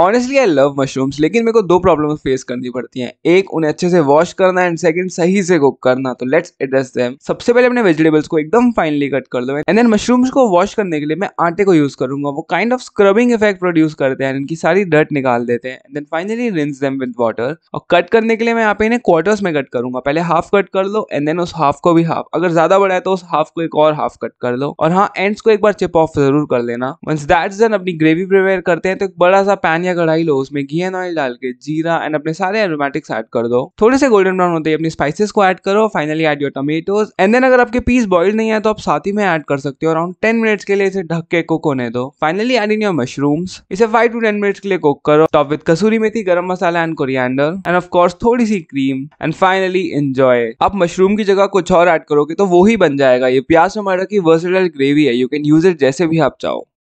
honestly I love mushrooms लेकिन मेरे को दो प्रॉब्लम फेस करनी पड़ती हैं एक उन्हें अच्छे से वॉश करना एंड सेकंड सही से कुक करना तो लेट्स एड्रेस देम सबसे पहले अपने वेजिटेबल्स को एकदम फाइनली कट कर दो एंड देन मशरूम्स को वॉश करने के लिए मैं आटे को यूज करूंगा वो kind of scrubbing effect produce करते हैं इनकी सारी डर्ट निकाल देते हैं and then finally rinse them with water और कट करने के लिए मैं यहाँ पे इन्हें क्वार्टर्स में कट करूंगा पहले हाफ कट कर लो एंड देन उस हाफ को भी हाफ अगर ज्यादा बड़ा है तो उस हाफ को एक और हाफ कट कर लो और हाँ एंड्स को एक बार चिप ऑफ जरूर कर लेना वंस दैट्स देन अपनी ग्रेवी प्रिपेयर करते हैं तो एक बड़ा सा पैन पैन या कढ़ाई लो उसमें घी एंड ऑयल डाल के जीरा एंड अपने सारे एरोमेटिक्स ऐड कर दो थोड़े से गोल्डन ब्राउन होते ही अपनी स्पाइसेस को ऐड करो finally add your tomatoes and then अगर आपके पीस बॉइल्ड नहीं है तो आप साथ ही में ऐड कर सकते हो अराउंड टेन मिनट्स के लिए इसे ढक के कुक होने दो finally add in your mushrooms इसे फाइव टू टेन मिनट्स के लिए कुक करो top with kasuri methi garam masala and coriander and of course थोड़ी सी क्रीम एंड फाइनली एंजॉय आप मशरूम की जगह कुछ और ऐड करोगे तो वो ही बन जाएगा ये प्याज टमाटर की वर्सेटाइल ग्रेवी है यू कैन यूज इट जैसे भी आप चाहो